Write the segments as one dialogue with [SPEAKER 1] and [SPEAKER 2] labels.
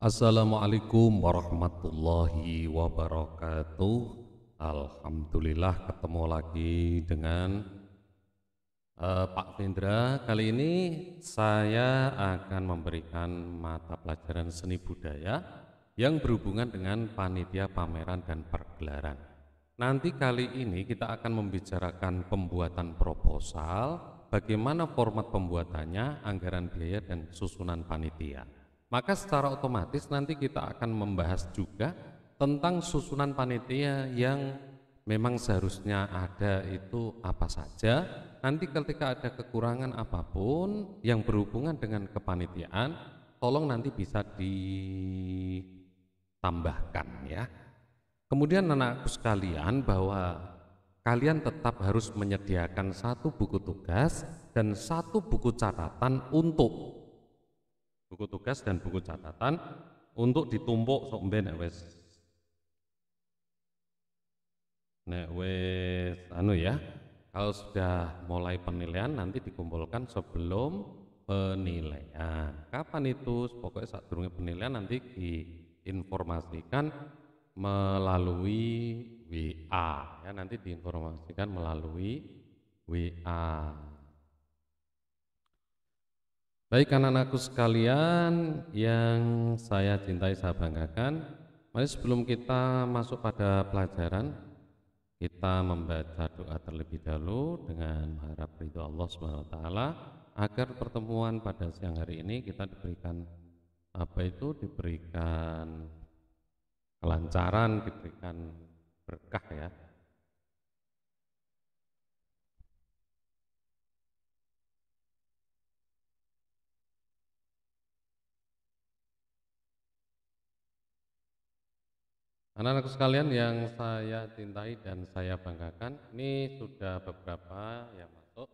[SPEAKER 1] Assalamualaikum warahmatullahi wabarakatuh. Alhamdulillah ketemu lagi dengan uh, Pak Vendra. Kali ini saya akan memberikan mata pelajaran seni budaya yang berhubungan dengan panitia pameran dan pergelaran. Nanti kali ini kita akan membicarakan pembuatan proposal, bagaimana format pembuatannya, anggaran biaya, dan susunan panitia maka secara otomatis nanti kita akan membahas juga tentang susunan panitia yang memang seharusnya ada itu apa saja nanti ketika ada kekurangan apapun yang berhubungan dengan kepanitiaan tolong nanti bisa ditambahkan ya kemudian anak anakku sekalian bahwa kalian tetap harus menyediakan satu buku tugas dan satu buku catatan untuk buku tugas dan buku catatan untuk ditumpuk sok mben nek wis nek wis anu ya kalau sudah mulai penilaian nanti dikumpulkan sebelum penilaian kapan itu pokoknya saat turunnya penilaian nanti diinformasikan melalui WA ya nanti diinformasikan melalui WA Baik anak-anakku sekalian yang saya cintai saya banggakan, mari sebelum kita masuk pada pelajaran, kita membaca doa terlebih dahulu dengan mengharap ridho Allah Subhanahu wa taala agar pertemuan pada siang hari ini kita diberikan apa itu diberikan kelancaran, diberikan berkah ya. Anak-anakku sekalian yang saya cintai dan saya banggakan, ini sudah beberapa yang masuk.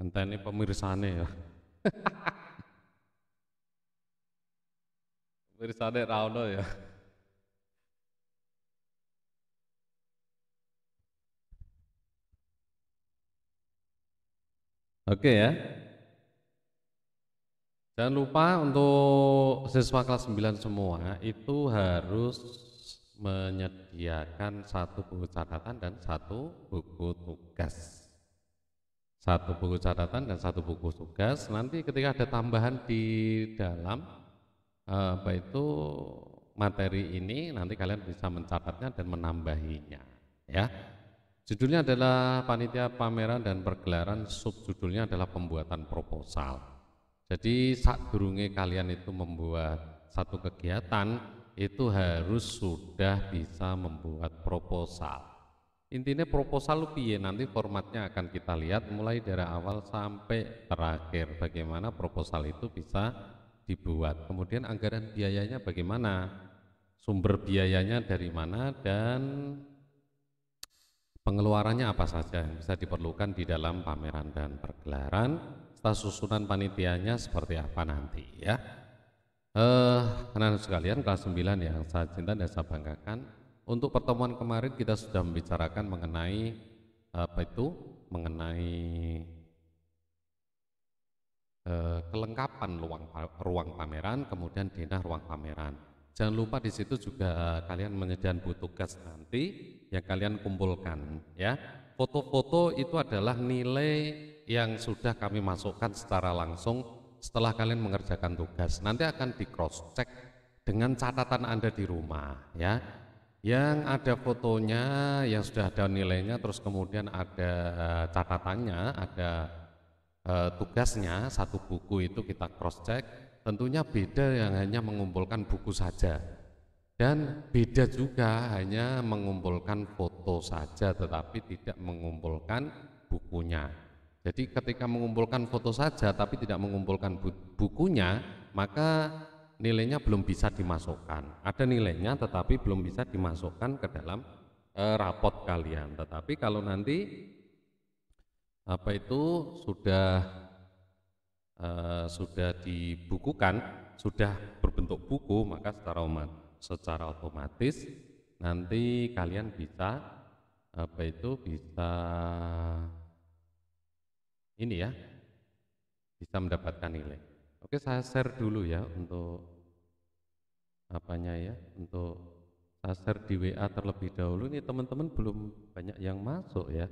[SPEAKER 1] Entah ini pemirsane ya. pemirsane Rauno ya. Oke ya. Jangan lupa untuk siswa kelas 9 semua itu harus menyediakan satu buku catatan dan satu buku tugas. Satu buku catatan dan satu buku tugas. Nanti ketika ada tambahan di dalam eh, apa itu materi ini nanti kalian bisa mencatatnya dan menambahinya ya. Judulnya adalah panitia pameran dan pergelaran, subjudulnya adalah pembuatan proposal. Jadi saat durunge kalian itu membuat satu kegiatan itu harus sudah bisa membuat proposal. Intinya proposal lebih piye nanti formatnya akan kita lihat mulai dari awal sampai terakhir bagaimana proposal itu bisa dibuat. Kemudian anggaran biayanya bagaimana? Sumber biayanya dari mana dan Pengeluarannya apa saja yang bisa diperlukan di dalam pameran dan pergelaran, serta susunan panitianya seperti apa nanti ya. Eh, karena sekalian kelas 9 yang saya cinta dan saya banggakan, untuk pertemuan kemarin kita sudah membicarakan mengenai apa itu? Mengenai eh, kelengkapan ruang ruang pameran, kemudian denah ruang pameran. Jangan lupa di situ juga kalian menyediakan butuh gas nanti yang kalian kumpulkan ya foto-foto itu adalah nilai yang sudah kami masukkan secara langsung setelah kalian mengerjakan tugas nanti akan di cross check dengan catatan Anda di rumah ya yang ada fotonya yang sudah ada nilainya terus kemudian ada eh, catatannya ada eh, tugasnya satu buku itu kita cross check tentunya beda yang hanya mengumpulkan buku saja dan beda juga hanya mengumpulkan foto saja tetapi tidak mengumpulkan bukunya. Jadi ketika mengumpulkan foto saja tapi tidak mengumpulkan bukunya, maka nilainya belum bisa dimasukkan. Ada nilainya tetapi belum bisa dimasukkan ke dalam e, rapot kalian. Tetapi kalau nanti apa itu sudah e, sudah dibukukan, sudah berbentuk buku, maka secara umat secara otomatis nanti kalian bisa apa itu bisa ini ya bisa mendapatkan nilai. Oke, saya share dulu ya untuk apanya ya untuk saya share di WA terlebih dahulu ini teman-teman belum banyak yang masuk ya.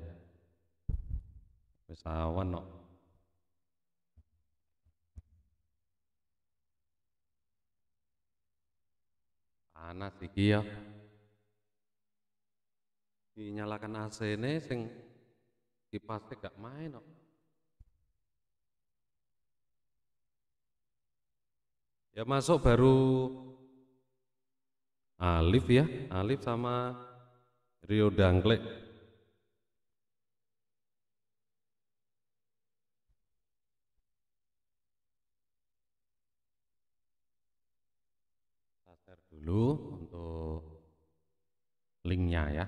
[SPEAKER 1] Pesawat, no. panas iki ya dinyalakan AC ini sing kipasnya gak main kok ya masuk baru Alif ya Alif sama Rio Dangklek dulu untuk linknya ya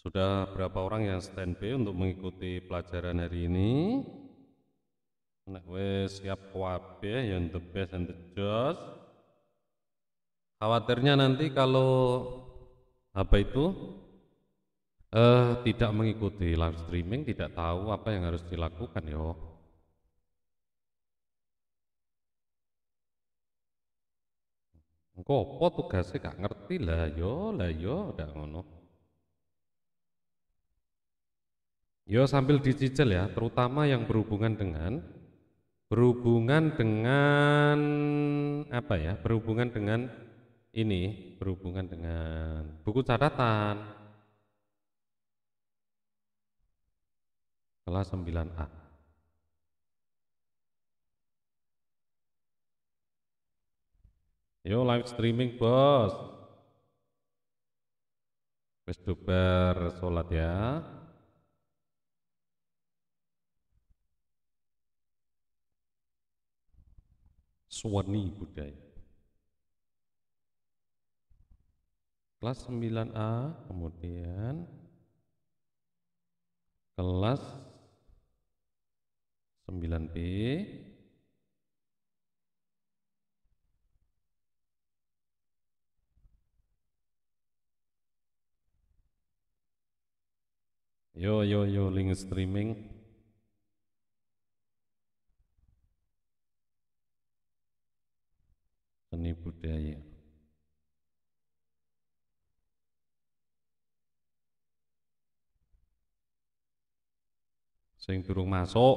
[SPEAKER 1] Sudah berapa orang yang standby untuk mengikuti pelajaran hari ini? Nek wes siap kuabe yang the best and the just. Khawatirnya nanti kalau apa itu eh tidak mengikuti live streaming, tidak tahu apa yang harus dilakukan yo. Kok tugasnya gak ngerti lah yo, lah yo udah ngono. Yo sambil dicicil ya, terutama yang berhubungan dengan berhubungan dengan apa ya? Berhubungan dengan ini, berhubungan dengan buku catatan. Kelas 9A. Yo live streaming, Bos. Wis dobar salat ya. Suwani Budaya. Kelas 9A kemudian kelas 9B Yo yo yo link streaming seni budaya. Sing durung masuk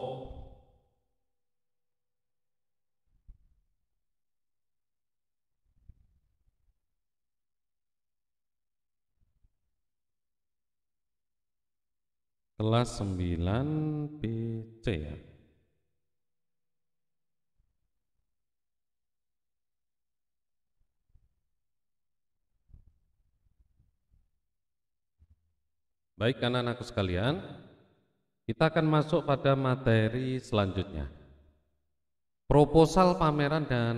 [SPEAKER 1] kelas sembilan PC ya. Baik anak-anakku sekalian, kita akan masuk pada materi selanjutnya. Proposal pameran dan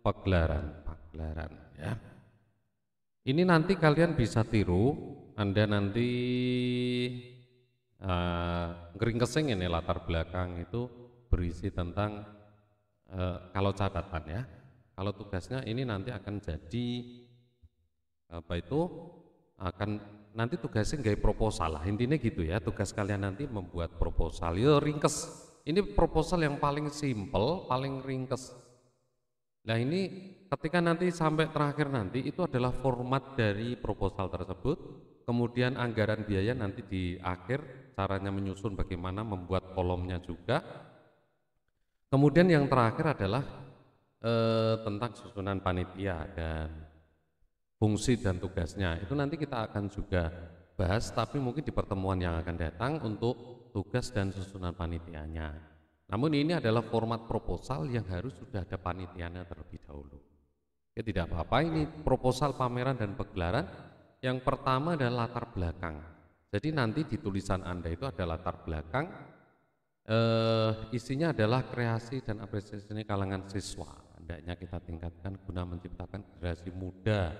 [SPEAKER 1] pagelaran, pagelaran ya. Ini nanti kalian bisa tiru, Anda nanti uh, ini latar belakang itu berisi tentang uh, kalau catatan ya. Kalau tugasnya ini nanti akan jadi apa itu akan nanti tugasnya nggak proposal lah intinya gitu ya tugas kalian nanti membuat proposal yo ringkes ini proposal yang paling simple paling ringkes nah ini ketika nanti sampai terakhir nanti itu adalah format dari proposal tersebut kemudian anggaran biaya nanti di akhir caranya menyusun bagaimana membuat kolomnya juga kemudian yang terakhir adalah eh, tentang susunan panitia dan fungsi dan tugasnya. Itu nanti kita akan juga bahas, tapi mungkin di pertemuan yang akan datang untuk tugas dan susunan panitianya. Namun ini adalah format proposal yang harus sudah ada panitianya terlebih dahulu. Ya tidak apa-apa ini proposal pameran dan pegelaran yang pertama adalah latar belakang. Jadi nanti di tulisan Anda itu ada latar belakang eh, isinya adalah kreasi dan apresiasi kalangan siswa hendaknya kita tingkatkan guna menciptakan generasi muda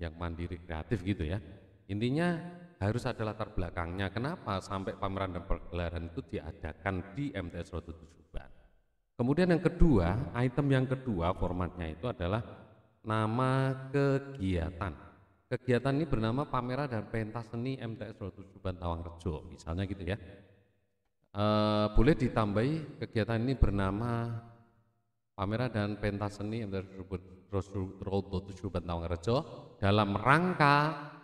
[SPEAKER 1] yang mandiri kreatif gitu ya intinya harus ada latar belakangnya kenapa sampai pameran dan pergelaran itu diadakan di MTS Roto Ban kemudian yang kedua item yang kedua formatnya itu adalah nama kegiatan kegiatan ini bernama pameran dan pentas seni MTS 107 Tawang Rejo misalnya gitu ya e, boleh ditambahi kegiatan ini bernama pamera dan pentas seni yang tersebut Rodo Tujuh Bantawang Rejo dalam rangka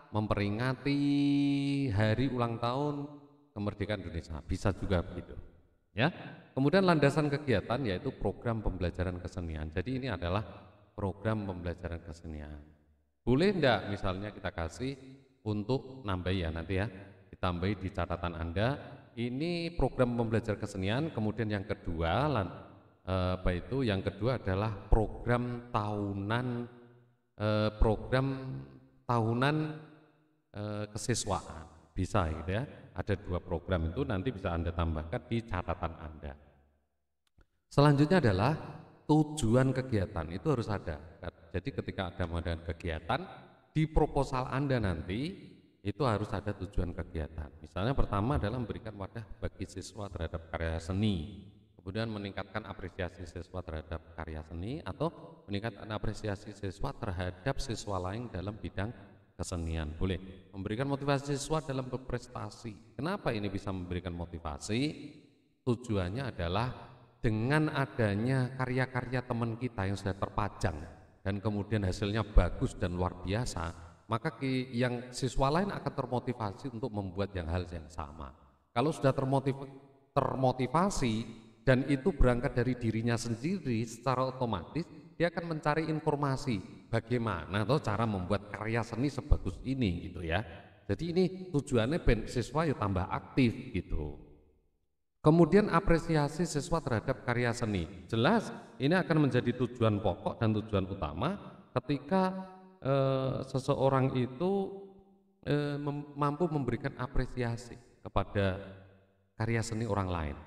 [SPEAKER 1] memperingati hari ulang tahun kemerdekaan Indonesia. Bisa juga begitu. Ya. Kemudian landasan kegiatan yaitu program pembelajaran kesenian. Jadi ini adalah program pembelajaran kesenian. Boleh enggak misalnya kita kasih untuk nambah ya nanti ya. Ditambahi di catatan Anda. Ini program pembelajaran kesenian. Kemudian yang kedua Eh, apa itu yang kedua adalah program tahunan eh, program tahunan eh, kesiswaan bisa gitu ya ada dua program itu nanti bisa anda tambahkan di catatan anda selanjutnya adalah tujuan kegiatan itu harus ada jadi ketika ada mengadakan kegiatan di proposal anda nanti itu harus ada tujuan kegiatan misalnya pertama adalah memberikan wadah bagi siswa terhadap karya seni kemudian meningkatkan apresiasi siswa terhadap karya seni atau meningkatkan apresiasi siswa terhadap siswa lain dalam bidang kesenian boleh memberikan motivasi siswa dalam berprestasi kenapa ini bisa memberikan motivasi tujuannya adalah dengan adanya karya-karya teman kita yang sudah terpajang dan kemudian hasilnya bagus dan luar biasa maka yang siswa lain akan termotivasi untuk membuat yang hal yang sama. Kalau sudah termotiv termotivasi, dan itu berangkat dari dirinya sendiri secara otomatis dia akan mencari informasi bagaimana atau cara membuat karya seni sebagus ini gitu ya jadi ini tujuannya ben siswa ya tambah aktif gitu kemudian apresiasi siswa terhadap karya seni jelas ini akan menjadi tujuan pokok dan tujuan utama ketika eh, seseorang itu eh, mem mampu memberikan apresiasi kepada karya seni orang lain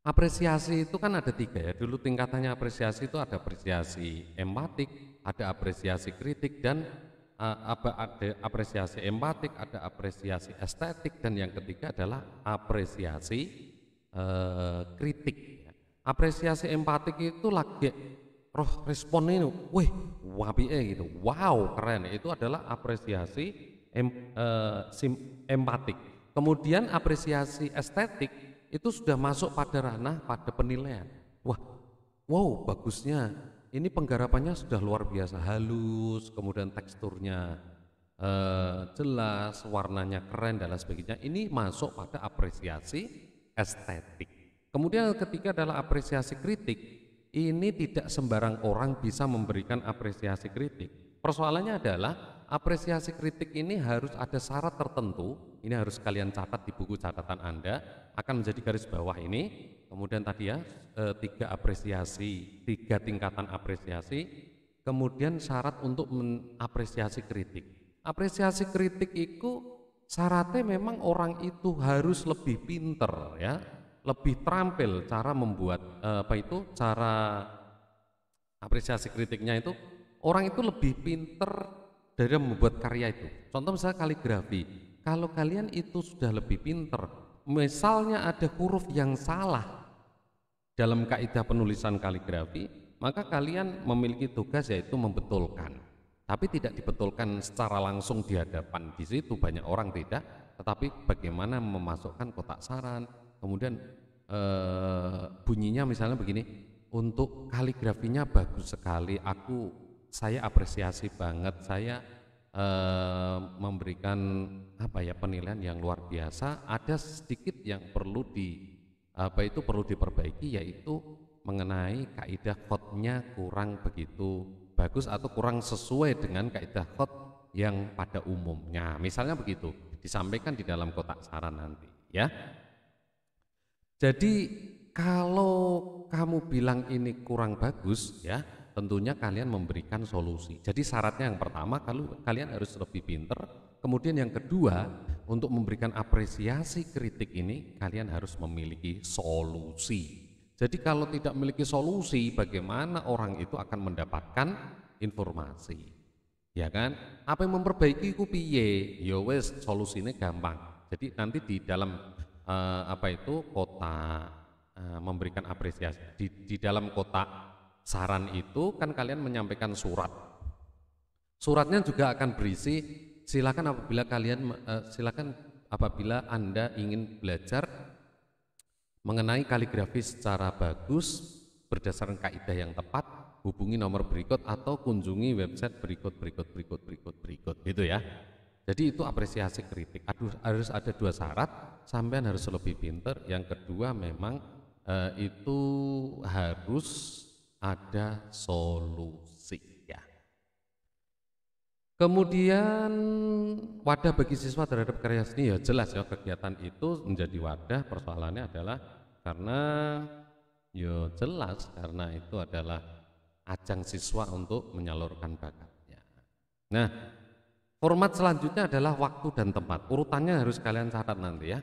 [SPEAKER 1] Apresiasi itu kan ada tiga ya. Dulu tingkatannya apresiasi itu ada apresiasi empatik, ada apresiasi kritik dan uh, ada apresiasi empatik, ada apresiasi estetik dan yang ketiga adalah apresiasi uh, kritik. Ya. Apresiasi empatik itu lagi roh respon ini, wih wabi eh gitu, wow keren. Itu adalah apresiasi em, uh, sim, empatik. Kemudian apresiasi estetik itu sudah masuk pada ranah pada penilaian. Wah, wow, bagusnya. Ini penggarapannya sudah luar biasa halus, kemudian teksturnya eh, jelas, warnanya keren dan lain sebagainya. Ini masuk pada apresiasi estetik. Kemudian ketiga adalah apresiasi kritik. Ini tidak sembarang orang bisa memberikan apresiasi kritik. Persoalannya adalah apresiasi kritik ini harus ada syarat tertentu. Ini harus kalian catat di buku catatan Anda. Akan menjadi garis bawah ini. Kemudian tadi ya e, tiga apresiasi, tiga tingkatan apresiasi. Kemudian syarat untuk mengapresiasi kritik. Apresiasi kritik itu syaratnya memang orang itu harus lebih pinter ya, lebih terampil cara membuat e, apa itu cara apresiasi kritiknya itu orang itu lebih pinter dari membuat karya itu. Contoh misalnya kaligrafi. Kalau kalian itu sudah lebih pinter, misalnya ada huruf yang salah dalam kaidah penulisan kaligrafi, maka kalian memiliki tugas yaitu membetulkan. Tapi tidak dibetulkan secara langsung di hadapan di situ banyak orang tidak, tetapi bagaimana memasukkan kotak saran, kemudian eh, bunyinya misalnya begini, untuk kaligrafinya bagus sekali, aku saya apresiasi banget saya eh, memberikan apa ya penilaian yang luar biasa ada sedikit yang perlu di apa itu perlu diperbaiki yaitu mengenai kaidah khotnya kurang begitu bagus atau kurang sesuai dengan kaidah khot yang pada umumnya misalnya begitu disampaikan di dalam kotak saran nanti ya jadi kalau kamu bilang ini kurang bagus ya tentunya kalian memberikan solusi. Jadi syaratnya yang pertama kalau kalian harus lebih pinter, kemudian yang kedua untuk memberikan apresiasi kritik ini kalian harus memiliki solusi. Jadi kalau tidak memiliki solusi bagaimana orang itu akan mendapatkan informasi. Ya kan? Apa yang memperbaiki ku piye? Yo ya wes solusinya gampang. Jadi nanti di dalam eh, apa itu kota eh, memberikan apresiasi di, di dalam kotak saran itu kan kalian menyampaikan surat. Suratnya juga akan berisi silakan apabila kalian eh, silakan apabila Anda ingin belajar mengenai kaligrafi secara bagus berdasarkan kaidah yang tepat, hubungi nomor berikut atau kunjungi website berikut berikut berikut berikut berikut gitu ya. Jadi itu apresiasi kritik. Aduh, harus ada dua syarat, sampean harus lebih pinter. Yang kedua memang eh, itu harus ada solusinya. Kemudian wadah bagi siswa terhadap karya seni ya jelas ya kegiatan itu menjadi wadah persoalannya adalah karena ya jelas karena itu adalah ajang siswa untuk menyalurkan bakatnya. Nah, format selanjutnya adalah waktu dan tempat. Urutannya harus kalian catat nanti ya.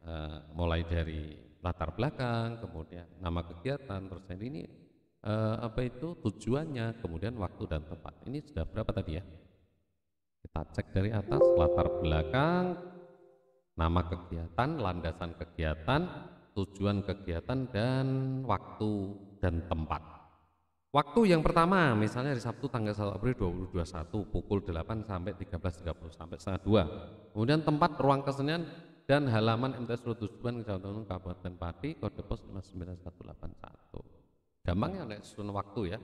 [SPEAKER 1] E, mulai dari latar belakang, kemudian nama kegiatan, terus ini eh, apa itu tujuannya, kemudian waktu dan tempat. Ini sudah berapa tadi ya? Kita cek dari atas latar belakang, nama kegiatan, landasan kegiatan, tujuan kegiatan dan waktu dan tempat. Waktu yang pertama misalnya di Sabtu tanggal 1 April 2021 pukul 8 sampai 13.30 sampai setengah 2. Kemudian tempat ruang kesenian dan halaman MTS Rotusuban Kecamatan Kabupaten Pati kode pos 59181 gampangnya nek sun waktu ya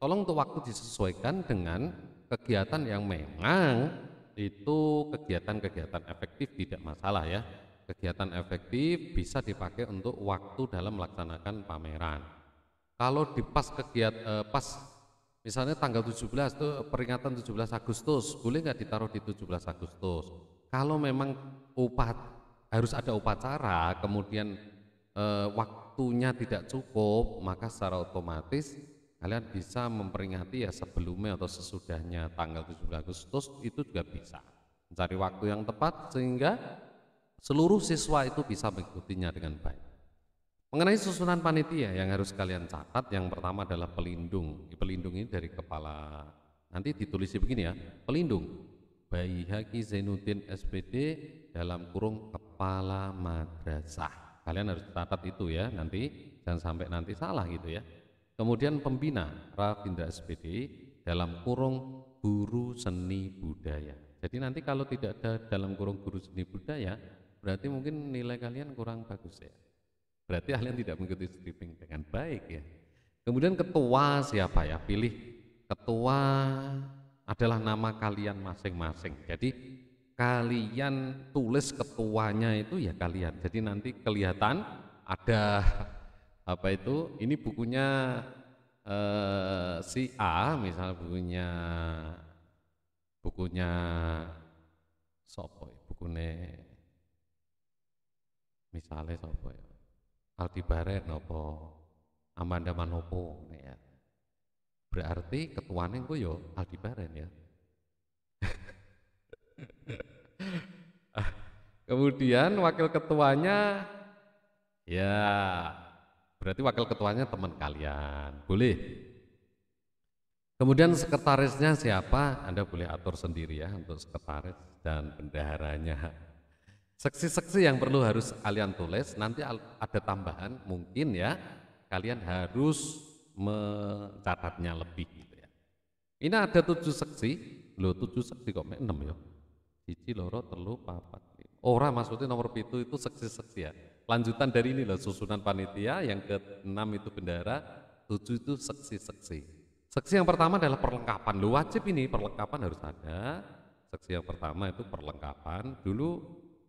[SPEAKER 1] tolong untuk waktu disesuaikan dengan kegiatan yang memang itu kegiatan-kegiatan efektif tidak masalah ya kegiatan efektif bisa dipakai untuk waktu dalam melaksanakan pameran kalau di pas kegiatan eh, pas misalnya tanggal 17 itu peringatan 17 Agustus boleh nggak ditaruh di 17 Agustus kalau memang upat harus ada upacara kemudian eh, waktu waktunya tidak cukup, maka secara otomatis kalian bisa memperingati ya sebelumnya atau sesudahnya tanggal 17 Agustus itu juga bisa. Mencari waktu yang tepat sehingga seluruh siswa itu bisa mengikutinya dengan baik. Mengenai susunan panitia yang harus kalian catat, yang pertama adalah pelindung. Pelindung ini dari kepala, nanti ditulis begini ya, pelindung. Bayi Haki Zainuddin SPD dalam kurung kepala madrasah. Kalian harus catat itu ya nanti jangan sampai nanti salah gitu ya. Kemudian pembina Rafindra SPD dalam kurung guru seni budaya. Jadi nanti kalau tidak ada dalam kurung guru seni budaya, berarti mungkin nilai kalian kurang bagus ya. Berarti kalian tidak mengikuti stripping dengan baik ya. Kemudian ketua siapa ya? Pilih ketua adalah nama kalian masing-masing. Jadi kalian tulis ketuanya itu ya kalian. Jadi nanti kelihatan ada apa itu? Ini bukunya eh, si A misalnya bukunya bukunya sopoy ya, bukunya misalnya sopoy ya. aldi Aldebaran nopo Amanda Manopo ya. berarti ketuanya gue yo ya Aldebaran ya Kemudian wakil ketuanya ya berarti wakil ketuanya teman kalian. Boleh. Kemudian sekretarisnya siapa? Anda boleh atur sendiri ya untuk sekretaris dan bendaharanya. Seksi-seksi yang perlu harus kalian tulis, nanti ada tambahan mungkin ya. Kalian harus mencatatnya lebih gitu ya. Ini ada tujuh seksi, loh tujuh seksi kok enam ya. Cici loro telu papat Orang maksudnya nomor pitu itu seksi-seksi ya. Lanjutan dari ini loh, susunan panitia, yang ke-6 itu bendara, tujuh itu seksi-seksi. Seksi yang pertama adalah perlengkapan. Lo wajib ini, perlengkapan harus ada. Seksi yang pertama itu perlengkapan. Dulu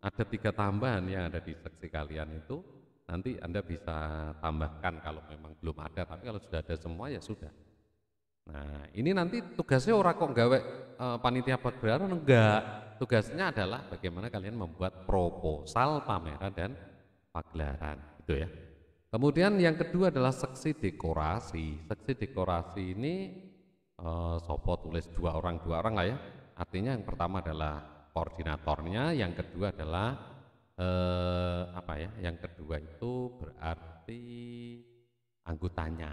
[SPEAKER 1] ada tiga tambahan yang ada di seksi kalian itu. Nanti Anda bisa tambahkan kalau memang belum ada, tapi kalau sudah ada semua ya sudah. Nah, ini nanti tugasnya orang kok gawe e, eh, panitia pegelaran enggak tugasnya adalah bagaimana kalian membuat proposal pameran dan pagelaran gitu ya. Kemudian yang kedua adalah seksi dekorasi. Seksi dekorasi ini eh, sopo tulis dua orang dua orang lah ya. Artinya yang pertama adalah koordinatornya, yang kedua adalah eh, apa ya? Yang kedua itu berarti anggotanya.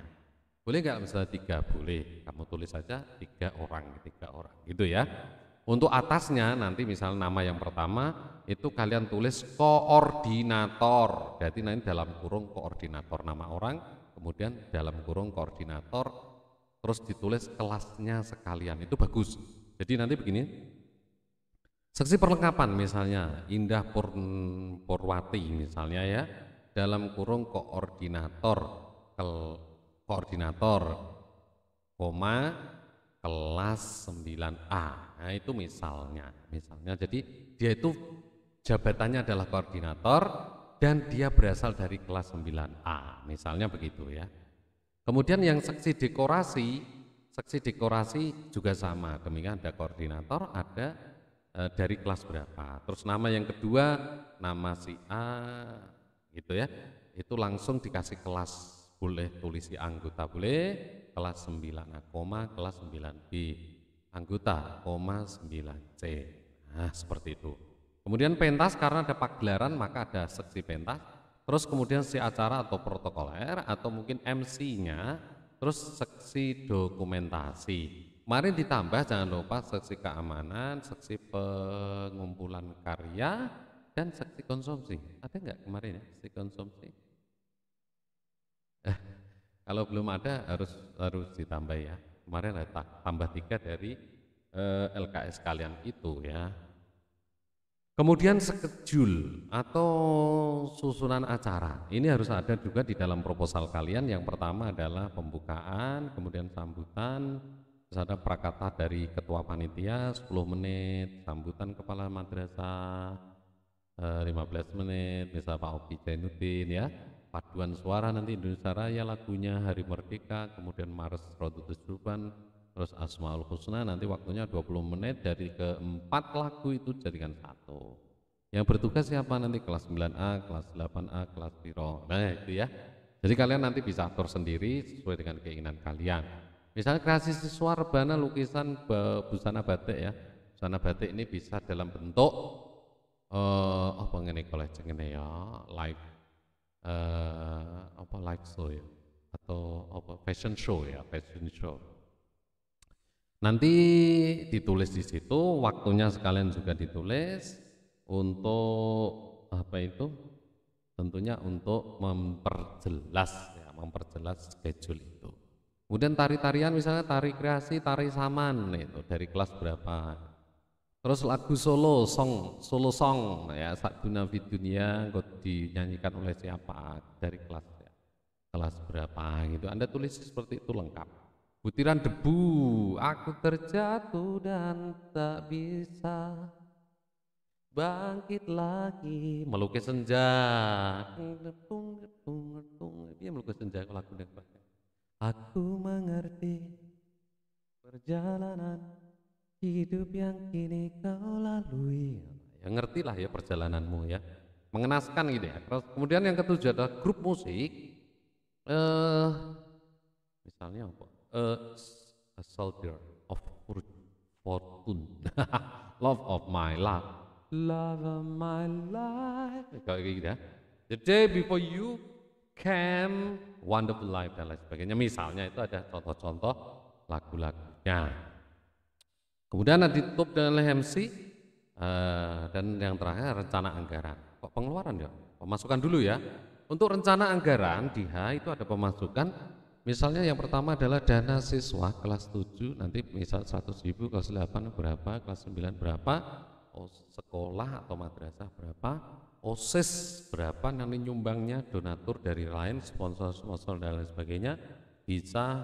[SPEAKER 1] Boleh nggak misalnya tiga? Boleh. Kamu tulis saja tiga orang, tiga orang gitu ya. Untuk atasnya nanti misalnya nama yang pertama itu kalian tulis koordinator. jadi nanti dalam kurung koordinator nama orang, kemudian dalam kurung koordinator terus ditulis kelasnya sekalian. Itu bagus. Jadi nanti begini. Seksi perlengkapan misalnya Indah Purwati misalnya ya dalam kurung koordinator kel, koordinator koma kelas 9A. Nah, itu misalnya, misalnya jadi dia itu jabatannya adalah koordinator dan dia berasal dari kelas 9A. Misalnya begitu ya. Kemudian yang seksi dekorasi, seksi dekorasi juga sama. Demikian ada koordinator, ada e, dari kelas berapa. Terus nama yang kedua, nama si A gitu ya. Itu langsung dikasih kelas boleh tulisi anggota boleh kelas 9A, koma kelas 9B, anggota, koma 9C. Nah, seperti itu. Kemudian pentas karena ada pagelaran maka ada seksi pentas, terus kemudian si acara atau protokoler atau mungkin MC-nya, terus seksi dokumentasi. Kemarin ditambah jangan lupa seksi keamanan, seksi pengumpulan karya, dan seksi konsumsi. Ada nggak kemarin ya, seksi konsumsi? Kalau belum ada harus harus ditambah ya. Kemarin ada tambah tiga dari eh, LKS kalian itu ya. Kemudian sekejul atau susunan acara. Ini harus ada juga di dalam proposal kalian. Yang pertama adalah pembukaan, kemudian sambutan, terus ada prakata dari ketua panitia 10 menit, sambutan kepala madrasah 15 eh, menit, misal Pak Opi Zainuddin ya paduan suara nanti Indonesia Raya lagunya Hari Merdeka kemudian Mars Rodutus Juban terus Asmaul Husna nanti waktunya 20 menit dari keempat lagu itu jadikan satu yang bertugas siapa nanti kelas 9A, kelas 8A, kelas 0 nah itu ya jadi kalian nanti bisa atur sendiri sesuai dengan keinginan kalian misalnya kreasi siswa rebana lukisan busana batik ya busana batik ini bisa dalam bentuk uh, oh pengen kolej ya live uh, apa live show ya atau apa fashion show ya fashion show nanti ditulis di situ waktunya sekalian juga ditulis untuk apa itu tentunya untuk memperjelas ya memperjelas schedule itu kemudian tari tarian misalnya tari kreasi tari saman itu dari kelas berapa Terus lagu solo song, solo song ya saat Dunia Fit Dunia dinyanyikan oleh siapa dari kelas ya, kelas berapa gitu. Anda tulis seperti itu lengkap. Butiran debu, aku terjatuh dan tak bisa bangkit lagi. Melukis senja, ngetung ngetung ngetung. Iya melukis senja aku dengar. Aku mengerti perjalanan Hidup yang kini kau lalui. Ya ngerti lah ya perjalananmu ya. Mengenaskan gitu ya. Terus kemudian yang ketujuh adalah grup musik. Eh misalnya apa? Eh a soldier of fortune. love of my life. Love of my life. Kayak gitu ya. The day before you came, wonderful life dan lain sebagainya. Misalnya itu ada contoh-contoh lagu-lagunya. Kemudian ditutup dengan LHMC uh, eh, dan yang terakhir rencana anggaran. Kok pengeluaran ya? Pemasukan dulu ya. Untuk rencana anggaran di H itu ada pemasukan. Misalnya yang pertama adalah dana siswa kelas 7 nanti misal 100.000 ribu, kelas 8 berapa, kelas 9 berapa, oh, sekolah atau madrasah berapa, OSIS berapa nanti nyumbangnya donatur dari lain, sponsor-sponsor dan lain sebagainya bisa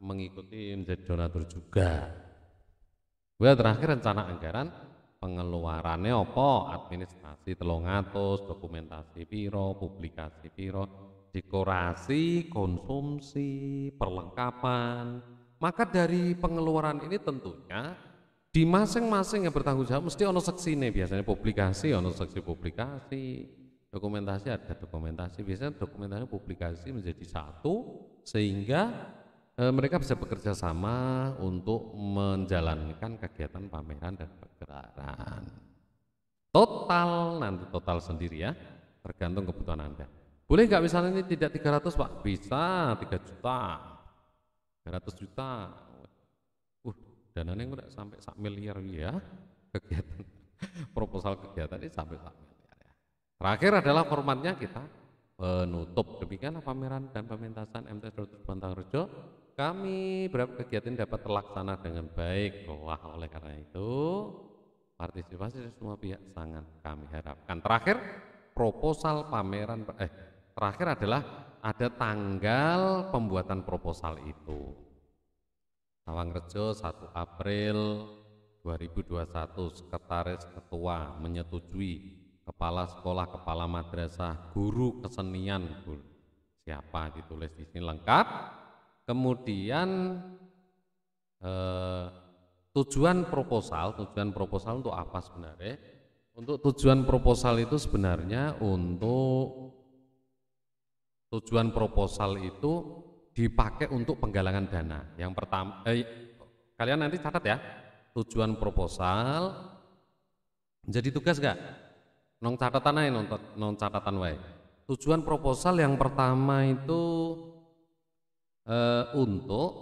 [SPEAKER 1] mengikuti menjadi donatur juga. Gue terakhir rencana anggaran pengeluaran neopo administrasi telongatus dokumentasi piro publikasi piro dekorasi konsumsi perlengkapan maka dari pengeluaran ini tentunya di masing-masing yang bertanggung jawab mesti ono seksi nih biasanya publikasi ono seksi publikasi dokumentasi ada dokumentasi biasanya dokumentasi publikasi menjadi satu sehingga Eh, mereka bisa bekerja sama untuk menjalankan kegiatan pameran dan pergerakan. Total nanti total sendiri ya, tergantung kebutuhan Anda. Boleh nggak misalnya ini tidak 300 Pak? Bisa 3 juta, 300 juta. Uh, yang udah sampai 1 miliar ya kegiatan proposal kegiatan ini sampai 1 miliar ya. Terakhir adalah formatnya kita penutup. Eh, Demikianlah pameran dan pementasan MTS Dr. Bantang Rejo kami berapa kegiatan dapat terlaksana dengan baik. Wah, oleh karena itu partisipasi dari semua pihak sangat kami harapkan. Terakhir proposal pameran eh terakhir adalah ada tanggal pembuatan proposal itu. Tawang Rejo 1 April 2021 Sekretaris Ketua menyetujui Kepala Sekolah, Kepala Madrasah, Guru Kesenian, Siapa ditulis di sini lengkap kemudian eh, tujuan proposal, tujuan proposal untuk apa sebenarnya? Untuk tujuan proposal itu sebenarnya untuk tujuan proposal itu dipakai untuk penggalangan dana. Yang pertama, eh, kalian nanti catat ya, tujuan proposal. Jadi tugas gak? Nong catatan aja, non, catatan wae. Tujuan proposal yang pertama itu e, untuk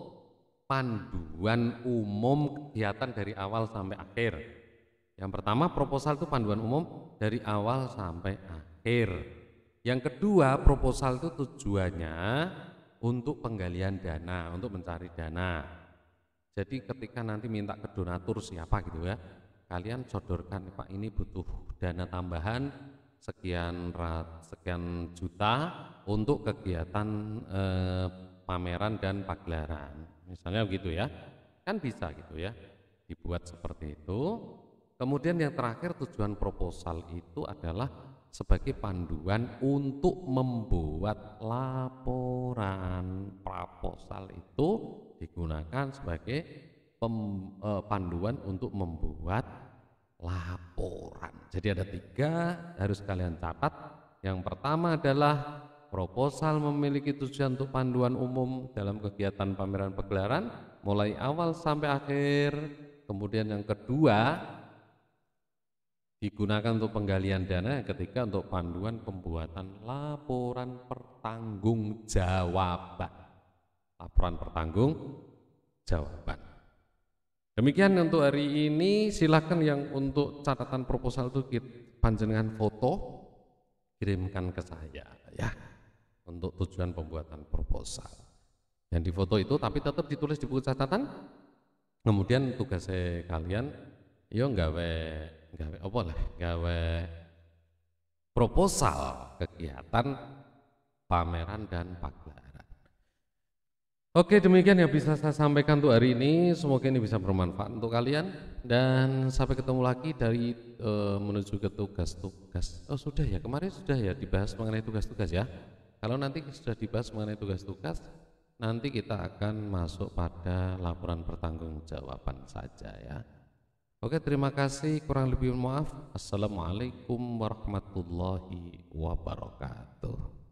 [SPEAKER 1] panduan umum kegiatan dari awal sampai akhir. Yang pertama proposal itu panduan umum dari awal sampai akhir. Yang kedua proposal itu tujuannya untuk penggalian dana, untuk mencari dana. Jadi ketika nanti minta ke donatur siapa gitu ya, kalian sodorkan Pak ini butuh dana tambahan sekian rat, sekian juta untuk kegiatan eh, pameran dan pagelaran. Misalnya begitu ya. Kan bisa gitu ya. Dibuat seperti itu. Kemudian yang terakhir tujuan proposal itu adalah sebagai panduan untuk membuat laporan proposal itu digunakan sebagai pem, e, panduan untuk membuat laporan. Jadi ada tiga harus kalian catat. Yang pertama adalah Proposal memiliki tujuan untuk panduan umum dalam kegiatan pameran pegelaran mulai awal sampai akhir. Kemudian yang kedua digunakan untuk penggalian dana, ketika untuk panduan pembuatan laporan pertanggungjawaban. Laporan pertanggung jawaban. Demikian untuk hari ini, silakan yang untuk catatan proposal itu panjenengan foto kirimkan ke saya ya untuk tujuan pembuatan proposal. Yang di foto itu tapi tetap ditulis di buku catatan. Kemudian tugas kalian yo ya gawe gawe apa lah Gawe proposal kegiatan pameran dan pagelaran. Oke demikian yang bisa saya sampaikan untuk hari ini. Semoga ini bisa bermanfaat untuk kalian dan sampai ketemu lagi dari e, menuju ke tugas-tugas. Oh sudah ya kemarin sudah ya dibahas mengenai tugas-tugas ya. Kalau nanti sudah dibahas mengenai tugas-tugas, nanti kita akan masuk pada laporan pertanggungjawaban saja ya. Oke, terima kasih. Kurang lebih mohon maaf. Assalamualaikum warahmatullahi wabarakatuh.